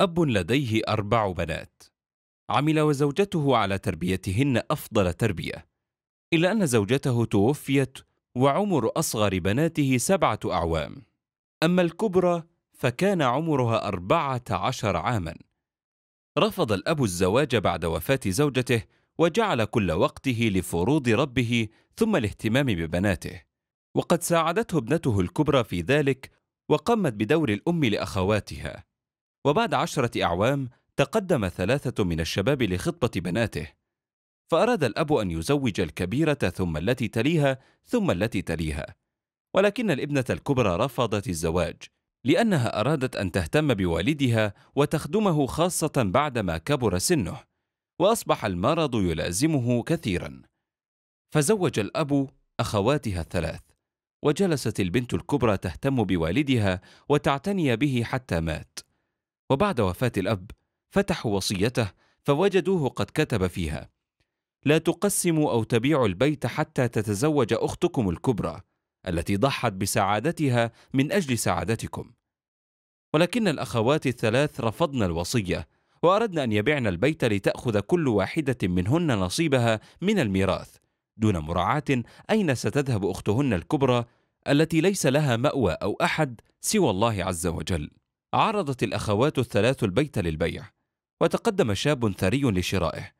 أب لديه أربع بنات عمل وزوجته على تربيتهن أفضل تربية إلا أن زوجته توفيت وعمر أصغر بناته سبعة أعوام أما الكبرى فكان عمرها أربعة عشر عاما رفض الأب الزواج بعد وفاة زوجته وجعل كل وقته لفروض ربه ثم الاهتمام ببناته وقد ساعدته ابنته الكبرى في ذلك وقامت بدور الأم لأخواتها وبعد عشرة أعوام تقدم ثلاثة من الشباب لخطبة بناته فأراد الأب أن يزوج الكبيرة ثم التي تليها ثم التي تليها ولكن الابنة الكبرى رفضت الزواج لأنها أرادت أن تهتم بوالدها وتخدمه خاصة بعدما كبر سنه وأصبح المرض يلازمه كثيرا فزوج الأب أخواتها الثلاث وجلست البنت الكبرى تهتم بوالدها وتعتني به حتى مات وبعد وفاة الأب فتحوا وصيته فوجدوه قد كتب فيها لا تقسموا أو تبيعوا البيت حتى تتزوج أختكم الكبرى التي ضحت بسعادتها من أجل سعادتكم ولكن الأخوات الثلاث رفضن الوصية وأردن أن يبعن البيت لتأخذ كل واحدة منهن نصيبها من الميراث دون مراعاة أين ستذهب أختهن الكبرى التي ليس لها مأوى أو أحد سوى الله عز وجل عرضت الأخوات الثلاث البيت للبيع وتقدم شاب ثري لشرائه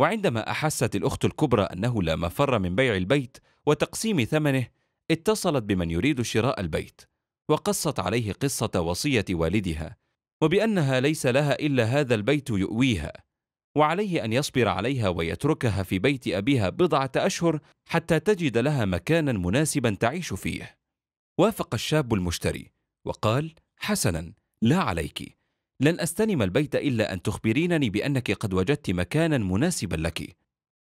وعندما أحست الأخت الكبرى أنه لا مفر من بيع البيت وتقسيم ثمنه اتصلت بمن يريد شراء البيت وقصت عليه قصة وصية والدها وبأنها ليس لها إلا هذا البيت يؤويها وعليه أن يصبر عليها ويتركها في بيت أبيها بضعة أشهر حتى تجد لها مكانا مناسبا تعيش فيه وافق الشاب المشتري وقال حسنا لا عليك لن أستلم البيت إلا أن تخبرينني بأنك قد وجدت مكانا مناسبا لك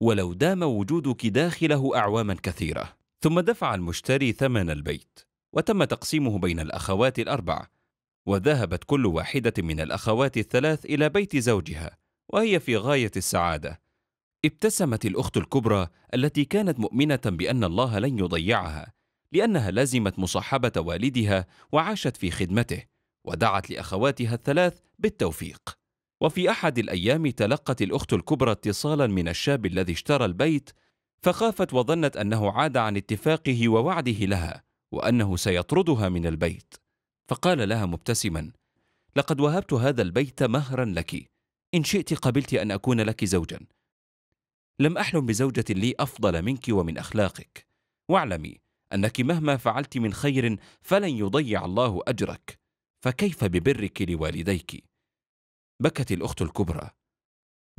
ولو دام وجودك داخله أعواما كثيرة ثم دفع المشتري ثمن البيت وتم تقسيمه بين الأخوات الأربع وذهبت كل واحدة من الأخوات الثلاث إلى بيت زوجها وهي في غاية السعادة ابتسمت الأخت الكبرى التي كانت مؤمنة بأن الله لن يضيعها لأنها لزمت مصاحبة والدها وعاشت في خدمته ودعت لاخواتها الثلاث بالتوفيق وفي احد الايام تلقت الاخت الكبرى اتصالا من الشاب الذي اشترى البيت فخافت وظنت انه عاد عن اتفاقه ووعده لها وانه سيطردها من البيت فقال لها مبتسما لقد وهبت هذا البيت مهرا لك ان شئت قبلت ان اكون لك زوجا لم احلم بزوجه لي افضل منك ومن اخلاقك واعلمي انك مهما فعلت من خير فلن يضيع الله اجرك فكيف ببرك لوالديك بكت الاخت الكبرى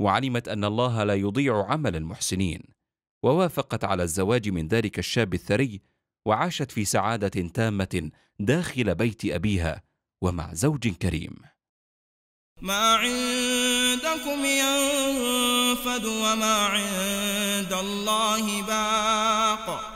وعلمت ان الله لا يضيع عمل المحسنين ووافقت على الزواج من ذلك الشاب الثري وعاشت في سعاده تامه داخل بيت ابيها ومع زوج كريم ما عندكم ينفد وما عند الله باق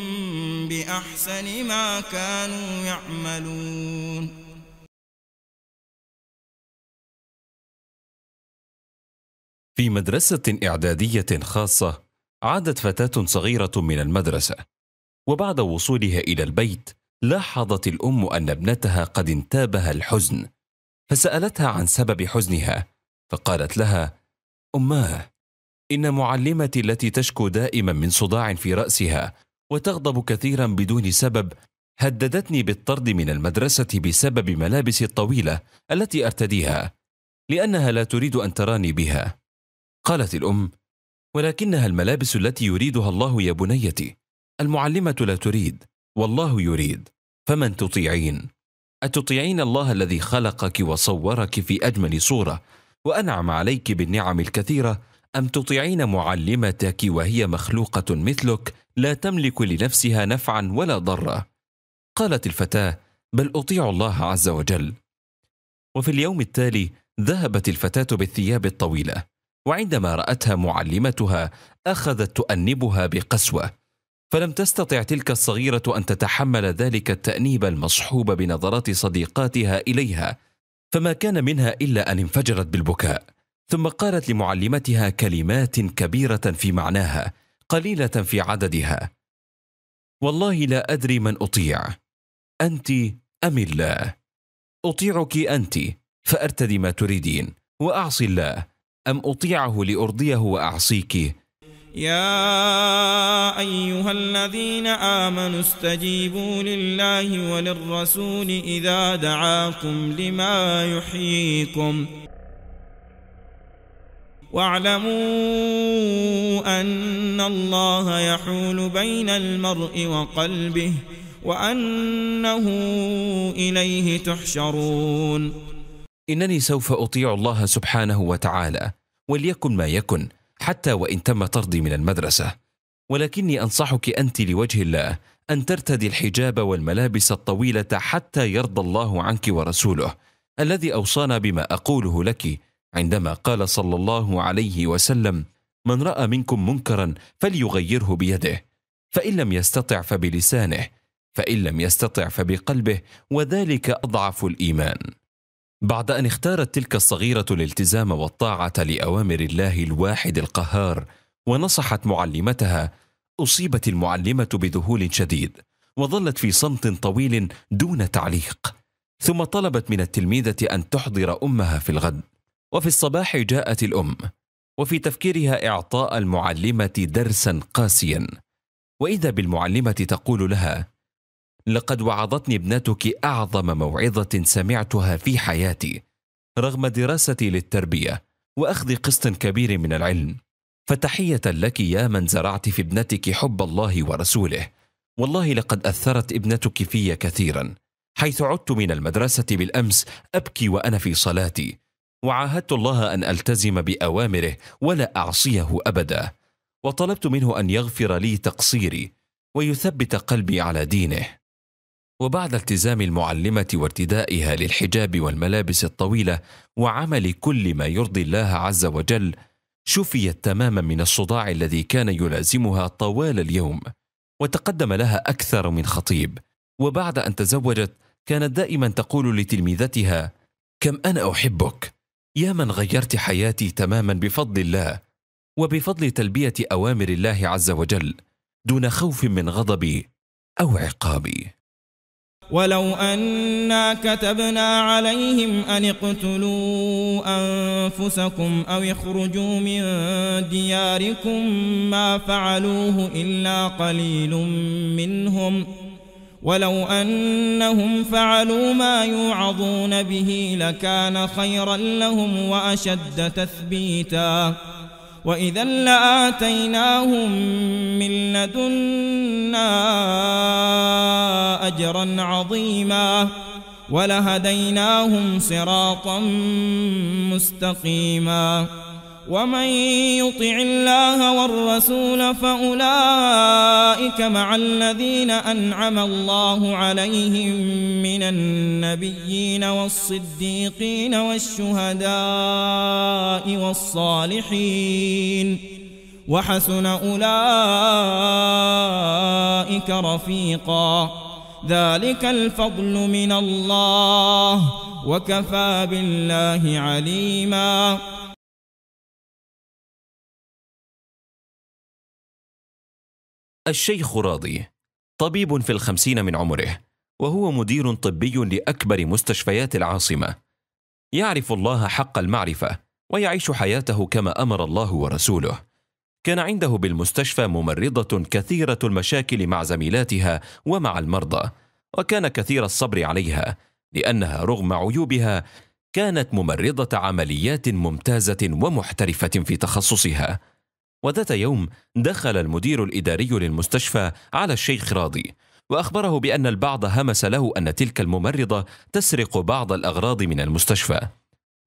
بأحسن ما كانوا يعملون في مدرسة إعدادية خاصة عادت فتاة صغيرة من المدرسة وبعد وصولها إلى البيت لاحظت الأم أن ابنتها قد انتابها الحزن فسألتها عن سبب حزنها فقالت لها أماه إن معلمتي التي تشكو دائما من صداع في رأسها وتغضب كثيرا بدون سبب هددتني بالطرد من المدرسة بسبب ملابسي الطويلة التي أرتديها لأنها لا تريد أن تراني بها قالت الأم ولكنها الملابس التي يريدها الله يا بنيتي المعلمة لا تريد والله يريد فمن تطيعين أتطيعين الله الذي خلقك وصورك في أجمل صورة وأنعم عليك بالنعم الكثيرة ام تطيعين معلمتك وهي مخلوقه مثلك لا تملك لنفسها نفعا ولا ضرا قالت الفتاه بل اطيع الله عز وجل وفي اليوم التالي ذهبت الفتاه بالثياب الطويله وعندما راتها معلمتها اخذت تؤنبها بقسوه فلم تستطع تلك الصغيره ان تتحمل ذلك التانيب المصحوب بنظرات صديقاتها اليها فما كان منها الا ان انفجرت بالبكاء ثم قالت لمعلمتها كلمات كبيره في معناها قليله في عددها والله لا ادري من اطيع انت ام الله اطيعك انت فارتدي ما تريدين واعصي الله ام اطيعه لارضيه واعصيك يا أيها الذين آمنوا استجيبوا لله وللرسول إذا دعاكم لما يحييكم واعلموا أن الله يحول بين المرء وقلبه وأنه إليه تحشرون إنني سوف أطيع الله سبحانه وتعالى وليكن ما يكن حتى وإن تم طردي من المدرسة ولكني أنصحك أنت لوجه الله أن ترتدي الحجاب والملابس الطويلة حتى يرضى الله عنك ورسوله الذي أوصانا بما أقوله لك عندما قال صلى الله عليه وسلم من راى منكم منكرا فليغيره بيده فان لم يستطع فبلسانه فان لم يستطع فبقلبه وذلك اضعف الايمان بعد ان اختارت تلك الصغيره الالتزام والطاعه لاوامر الله الواحد القهار ونصحت معلمتها اصيبت المعلمه بذهول شديد وظلت في صمت طويل دون تعليق ثم طلبت من التلميذه ان تحضر امها في الغد وفي الصباح جاءت الام وفي تفكيرها اعطاء المعلمه درسا قاسيا واذا بالمعلمه تقول لها لقد وعظتني ابنتك اعظم موعظه سمعتها في حياتي رغم دراستي للتربيه واخذ قسط كبير من العلم فتحيه لك يا من زرعت في ابنتك حب الله ورسوله والله لقد اثرت ابنتك في كثيرا حيث عدت من المدرسه بالامس ابكي وانا في صلاتي وعاهدت الله ان التزم باوامره ولا اعصيه ابدا وطلبت منه ان يغفر لي تقصيري ويثبت قلبي على دينه وبعد التزام المعلمه وارتدائها للحجاب والملابس الطويله وعمل كل ما يرضي الله عز وجل شفيت تماما من الصداع الذي كان يلازمها طوال اليوم وتقدم لها اكثر من خطيب وبعد ان تزوجت كانت دائما تقول لتلميذتها كم انا احبك يا من غيرت حياتي تماما بفضل الله وبفضل تلبيه اوامر الله عز وجل دون خوف من غضبي او عقابي ولو أنا كتبنا عليهم أن اقتلوا أنفسكم أو اخرجوا من دياركم ما فعلوه إلا قليل منهم ۖ ولو أنهم فعلوا ما يوعظون به لكان خيرا لهم وأشد تثبيتا وإذا لآتيناهم من لدنا أجرا عظيما ولهديناهم صراطا مستقيما ومن يطع الله والرسول فأولئك مع الذين أنعم الله عليهم من النبيين والصديقين والشهداء والصالحين وحسن أولئك رفيقا ذلك الفضل من الله وكفى بالله عليماً الشيخ راضي طبيب في الخمسين من عمره وهو مدير طبي لأكبر مستشفيات العاصمة يعرف الله حق المعرفة ويعيش حياته كما أمر الله ورسوله كان عنده بالمستشفى ممرضة كثيرة المشاكل مع زميلاتها ومع المرضى وكان كثير الصبر عليها لأنها رغم عيوبها كانت ممرضة عمليات ممتازة ومحترفة في تخصصها وذات يوم دخل المدير الإداري للمستشفى على الشيخ راضي وأخبره بأن البعض همس له أن تلك الممرضة تسرق بعض الأغراض من المستشفى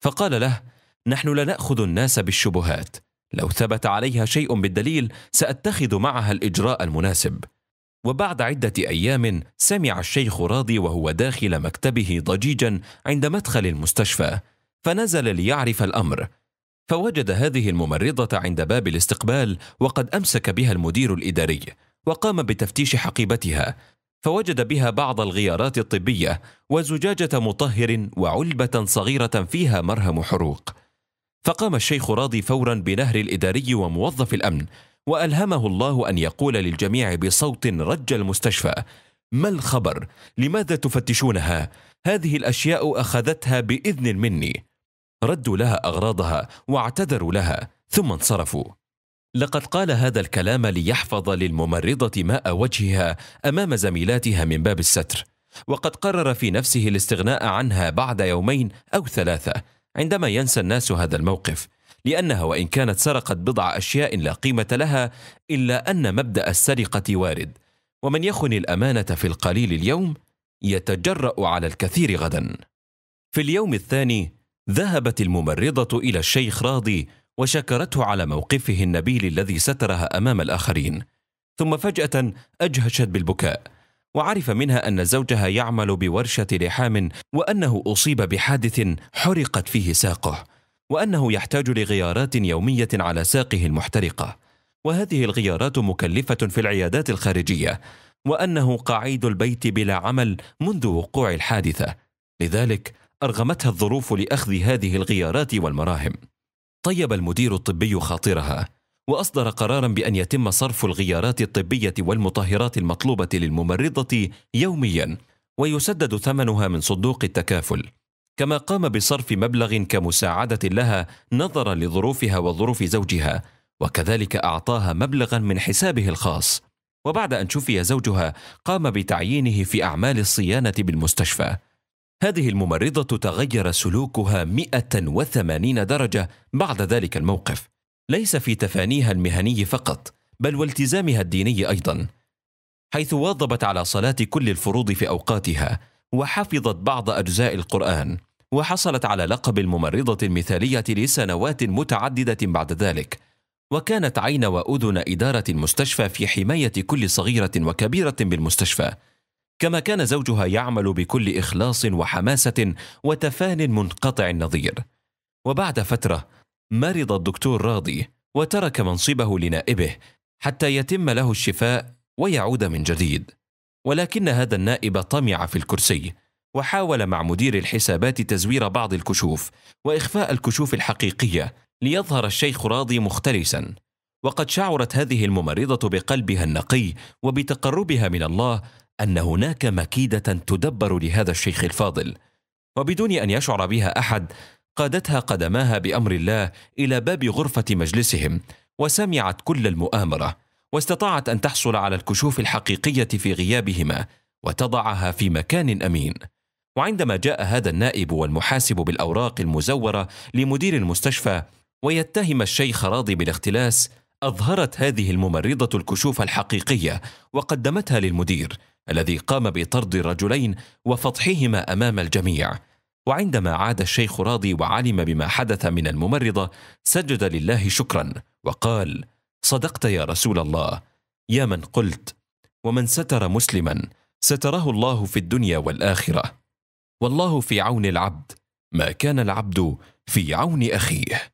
فقال له نحن لا نأخذ الناس بالشبهات لو ثبت عليها شيء بالدليل سأتخذ معها الإجراء المناسب وبعد عدة أيام سمع الشيخ راضي وهو داخل مكتبه ضجيجا عند مدخل المستشفى فنزل ليعرف الأمر فوجد هذه الممرضة عند باب الاستقبال وقد أمسك بها المدير الإداري وقام بتفتيش حقيبتها فوجد بها بعض الغيارات الطبية وزجاجة مطهر وعلبة صغيرة فيها مرهم حروق فقام الشيخ راضي فورا بنهر الإداري وموظف الأمن وألهمه الله أن يقول للجميع بصوت رج المستشفى ما الخبر؟ لماذا تفتشونها؟ هذه الأشياء أخذتها بإذن مني ردوا لها اغراضها واعتذروا لها ثم انصرفوا لقد قال هذا الكلام ليحفظ للممرضه ماء وجهها امام زميلاتها من باب الستر وقد قرر في نفسه الاستغناء عنها بعد يومين او ثلاثه عندما ينسى الناس هذا الموقف لانها وان كانت سرقت بضع اشياء لا قيمه لها الا ان مبدا السرقه وارد ومن يخن الامانه في القليل اليوم يتجرا على الكثير غدا في اليوم الثاني ذهبت الممرضة إلى الشيخ راضي وشكرته على موقفه النبيل الذي سترها أمام الآخرين ثم فجأة أجهشت بالبكاء وعرف منها أن زوجها يعمل بورشة لحام وأنه أصيب بحادث حرقت فيه ساقه وأنه يحتاج لغيارات يومية على ساقه المحترقة وهذه الغيارات مكلفة في العيادات الخارجية وأنه قعيد البيت بلا عمل منذ وقوع الحادثة لذلك أرغمتها الظروف لأخذ هذه الغيارات والمراهم طيب المدير الطبي خاطرها وأصدر قرارا بأن يتم صرف الغيارات الطبية والمطهرات المطلوبة للممرضة يوميا ويسدد ثمنها من صندوق التكافل كما قام بصرف مبلغ كمساعدة لها نظرا لظروفها وظروف زوجها وكذلك أعطاها مبلغا من حسابه الخاص وبعد أن شفي زوجها قام بتعيينه في أعمال الصيانة بالمستشفى هذه الممرضة تغير سلوكها 180 درجة بعد ذلك الموقف ليس في تفانيها المهني فقط بل والتزامها الديني أيضا حيث واظبت على صلاة كل الفروض في أوقاتها وحفظت بعض أجزاء القرآن وحصلت على لقب الممرضة المثالية لسنوات متعددة بعد ذلك وكانت عين وأذن إدارة المستشفى في حماية كل صغيرة وكبيرة بالمستشفى كما كان زوجها يعمل بكل اخلاص وحماسه وتفان منقطع النظير وبعد فتره مرض الدكتور راضي وترك منصبه لنائبه حتى يتم له الشفاء ويعود من جديد ولكن هذا النائب طمع في الكرسي وحاول مع مدير الحسابات تزوير بعض الكشوف واخفاء الكشوف الحقيقيه ليظهر الشيخ راضي مختلسا وقد شعرت هذه الممرضه بقلبها النقي وبتقربها من الله ان هناك مكيده تدبر لهذا الشيخ الفاضل وبدون ان يشعر بها احد قادتها قدماها بامر الله الى باب غرفه مجلسهم وسمعت كل المؤامره واستطاعت ان تحصل على الكشوف الحقيقيه في غيابهما وتضعها في مكان امين وعندما جاء هذا النائب والمحاسب بالاوراق المزوره لمدير المستشفى ويتهم الشيخ راضي بالاختلاس اظهرت هذه الممرضه الكشوف الحقيقيه وقدمتها للمدير الذي قام بطرد الرجلين وفضحهما امام الجميع وعندما عاد الشيخ راضي وعلم بما حدث من الممرضه سجد لله شكرا وقال صدقت يا رسول الله يا من قلت ومن ستر مسلما ستره الله في الدنيا والاخره والله في عون العبد ما كان العبد في عون اخيه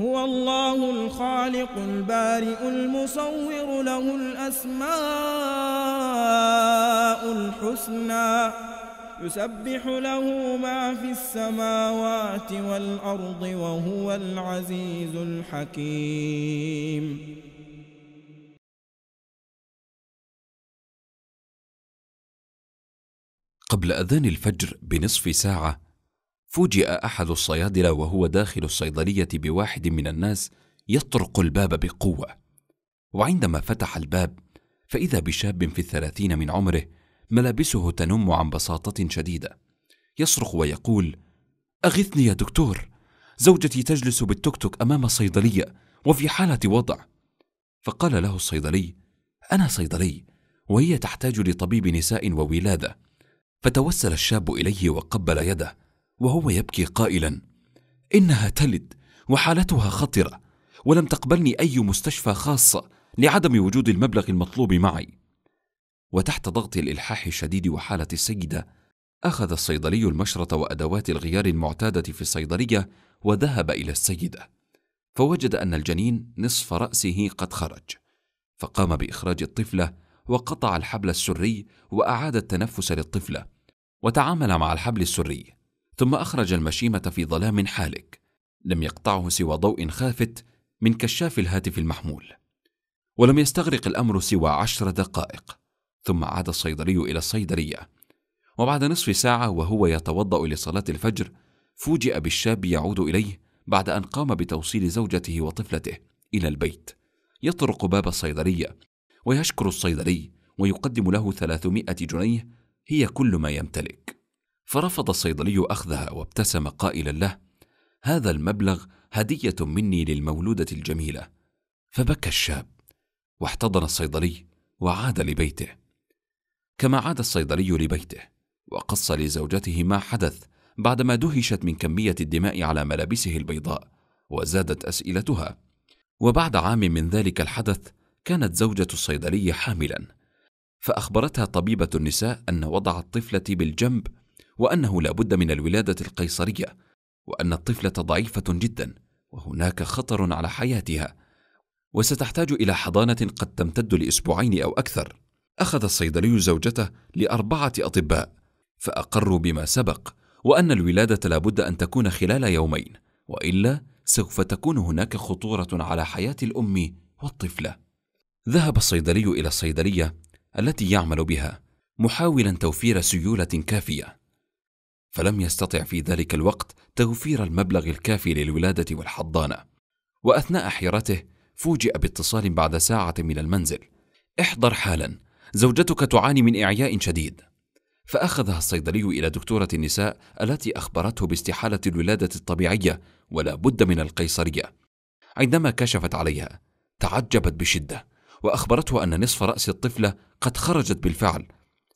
هو الله الخالق البارئ المصور له الأسماء الحسنى يسبح له ما في السماوات والأرض وهو العزيز الحكيم قبل أذان الفجر بنصف ساعة فوجئ احد الصيادله وهو داخل الصيدليه بواحد من الناس يطرق الباب بقوه وعندما فتح الباب فاذا بشاب في الثلاثين من عمره ملابسه تنم عن بساطه شديده يصرخ ويقول اغثني يا دكتور زوجتي تجلس بالتكتك امام الصيدليه وفي حاله وضع فقال له الصيدلي انا صيدلي وهي تحتاج لطبيب نساء وولاده فتوسل الشاب اليه وقبل يده وهو يبكي قائلا انها تلد وحالتها خطره ولم تقبلني اي مستشفى خاصه لعدم وجود المبلغ المطلوب معي وتحت ضغط الالحاح الشديد وحاله السيده اخذ الصيدلي المشرط وادوات الغيار المعتاده في الصيدليه وذهب الى السيده فوجد ان الجنين نصف راسه قد خرج فقام باخراج الطفله وقطع الحبل السري واعاد التنفس للطفله وتعامل مع الحبل السري ثم أخرج المشيمة في ظلام حالك لم يقطعه سوى ضوء خافت من كشاف الهاتف المحمول ولم يستغرق الأمر سوى عشر دقائق ثم عاد الصيدلي إلى الصيدلية وبعد نصف ساعة وهو يتوضأ لصلاة الفجر فوجئ بالشاب يعود إليه بعد أن قام بتوصيل زوجته وطفلته إلى البيت يطرق باب الصيدلية ويشكر الصيدلي ويقدم له 300 جنيه هي كل ما يمتلك فرفض الصيدلي اخذها وابتسم قائلا له هذا المبلغ هديه مني للمولوده الجميله فبكى الشاب واحتضن الصيدلي وعاد لبيته كما عاد الصيدلي لبيته وقص لزوجته ما حدث بعدما دهشت من كميه الدماء على ملابسه البيضاء وزادت اسئلتها وبعد عام من ذلك الحدث كانت زوجه الصيدلي حاملا فاخبرتها طبيبه النساء ان وضع الطفله بالجنب وأنه لا بد من الولادة القيصرية وأن الطفلة ضعيفة جدا وهناك خطر على حياتها وستحتاج إلى حضانة قد تمتد لأسبوعين أو أكثر أخذ الصيدلي زوجته لأربعة أطباء فأقروا بما سبق وأن الولادة لابد أن تكون خلال يومين وإلا سوف تكون هناك خطورة على حياة الأم والطفلة ذهب الصيدلي إلى الصيدلية التي يعمل بها محاولا توفير سيولة كافية فلم يستطع في ذلك الوقت توفير المبلغ الكافي للولاده والحضانه واثناء حيرته فوجئ باتصال بعد ساعه من المنزل احضر حالا زوجتك تعاني من اعياء شديد فاخذها الصيدلي الى دكتوره النساء التي اخبرته باستحاله الولاده الطبيعيه ولا بد من القيصريه عندما كشفت عليها تعجبت بشده واخبرته ان نصف راس الطفله قد خرجت بالفعل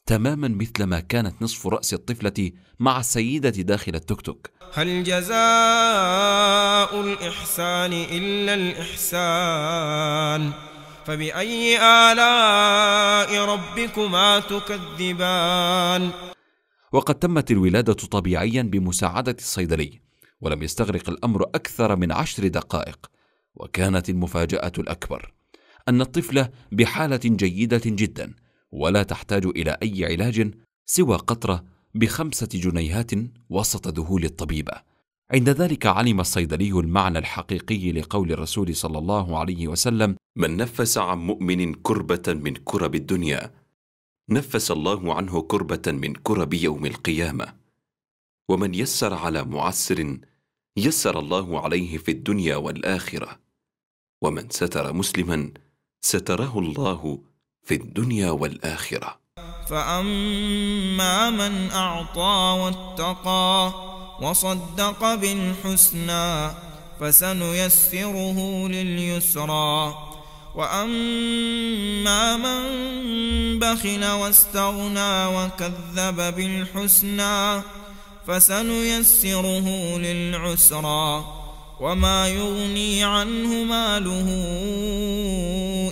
تماما مثل ما كانت نصف رأس الطفلة مع السيدة داخل التوك توك هل جزاء الإحسان إلا الإحسان فبأي آلاء ربكما تكذبان وقد تمت الولادة طبيعيا بمساعدة الصيدلي ولم يستغرق الأمر أكثر من عشر دقائق وكانت المفاجأة الأكبر أن الطفلة بحالة جيدة جدا ولا تحتاج الى اي علاج سوى قطره بخمسه جنيهات وسط ذهول الطبيبه عند ذلك علم الصيدلي المعنى الحقيقي لقول الرسول صلى الله عليه وسلم من نفس عن مؤمن كربه من كرب الدنيا نفس الله عنه كربه من كرب يوم القيامه ومن يسر على معسر يسر الله عليه في الدنيا والاخره ومن ستر مسلما ستره الله في الدنيا والآخرة فأما من أعطى واتقى وصدق بالحسنى فسنيسره لليسرى وأما من بخل واستغنى وكذب بالحسنى فسنيسره للعسرى وما يغني عنه ماله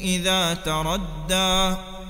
إذا تردى